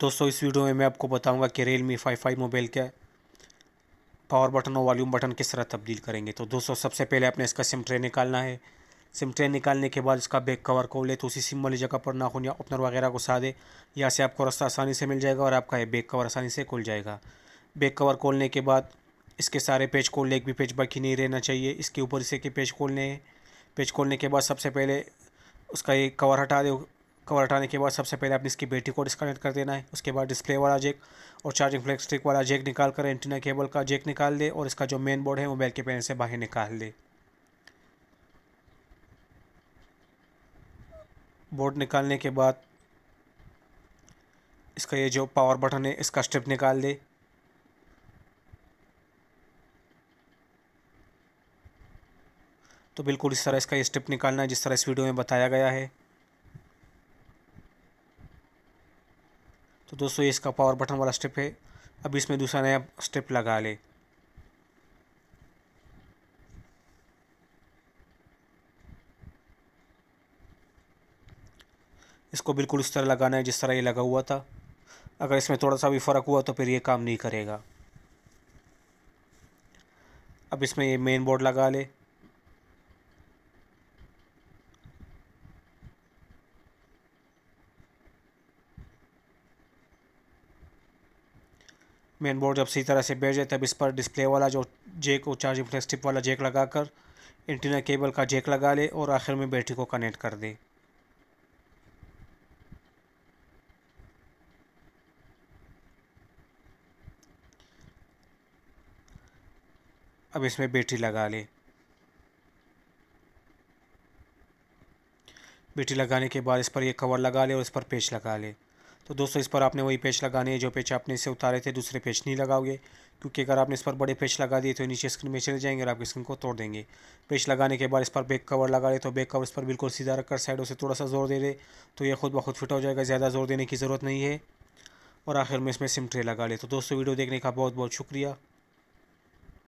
दोस्तों इस वीडियो में मैं आपको बताऊंगा कि रियल फाइव फाइव मोबाइल के पावर बटन और वॉल्यूम बटन किस तरह तब्दील करेंगे तो दोस्तों सबसे पहले आपने इसका सिम ट्रे निकालना है सिम ट्रे निकालने के बाद इसका बैक कवर खोल ले तो उसी सिम वाली जगह पर नाखून या ओपनर वगैरह को साधे यहाँ से आपको रास्ता आसानी से मिल जाएगा और आपका यह बैक कवर आसानी से खुल जाएगा बैक कवर खोलने के बाद इसके सारे पेज खोल ले एक भी पेज बाकी नहीं रहना चाहिए इसके ऊपर इसे के पेज खोलने पेज खोलने के बाद सबसे पहले उसका एक कवर हटा दे कवर हटाने के बाद सबसे पहले आपने इसकी बैटरी को डिस्कनेक्ट कर देना है उसके बाद डिस्प्ले वाला जेक और चार्जिंग फ्लैक्स स्टिक वाला जेक निकाल कर एंटीना केबल का जेक निकाल दे और इसका जो मेन बोर्ड है मोबाइल के पैनल से बाहर निकाल दे बोर्ड निकालने के बाद इसका ये जो पावर बटन है इसका स्ट्रिप निकाल दे तो बिल्कुल इस तरह इसका ये स्टेप निकालना है जिस तरह इस वीडियो में बताया गया है तो दोस्तों ये इसका पावर बटन वाला स्टेप है अब इसमें दूसरा नया स्टेप लगा ले इसको बिल्कुल इस तरह लगाना है जिस तरह ये लगा हुआ था अगर इसमें थोड़ा सा भी फ़र्क हुआ तो फिर ये काम नहीं करेगा अब इसमें ये मेन बोर्ड लगा ले मेन बोर्ड जब सही तरह से बैठ जाए तब इस पर डिस्प्ले वाला जो जेक और चार्जिंग टिप वाला जेक लगाकर इंटीना केबल का जेक लगा ले और आखिर में बैटरी को कनेक्ट कर दे अब इसमें बैटरी लगा ले बैटरी लगाने के बाद इस पर ये कवर लगा ले और इस पर पेच लगा ले तो दोस्तों इस पर आपने वही पेच लगाने हैं जो पेच आपने इसे उतारे थे दूसरे पेच नहीं लगाओगे क्योंकि अगर आपने इस पर बड़े पेच लगा दिए तो नीचे स्क्रीन में चले जाएंगे और आपकी स्क्रीन को तोड़ देंगे पेच लगाने के बाद इस पर बैक कवर लगा रहे तो बैक कवर इस पर बिल्कुल सीधा रखकर साइडों से थोड़ा सा जोर दे दे तो ये खुद ब खुद फिट हो जाएगा ज़्यादा जोर देने की ज़रूरत नहीं है और आखिर में इसमें सिम ट्रे लगा ले तो दोस्तों वीडियो देखने का बहुत बहुत शुक्रिया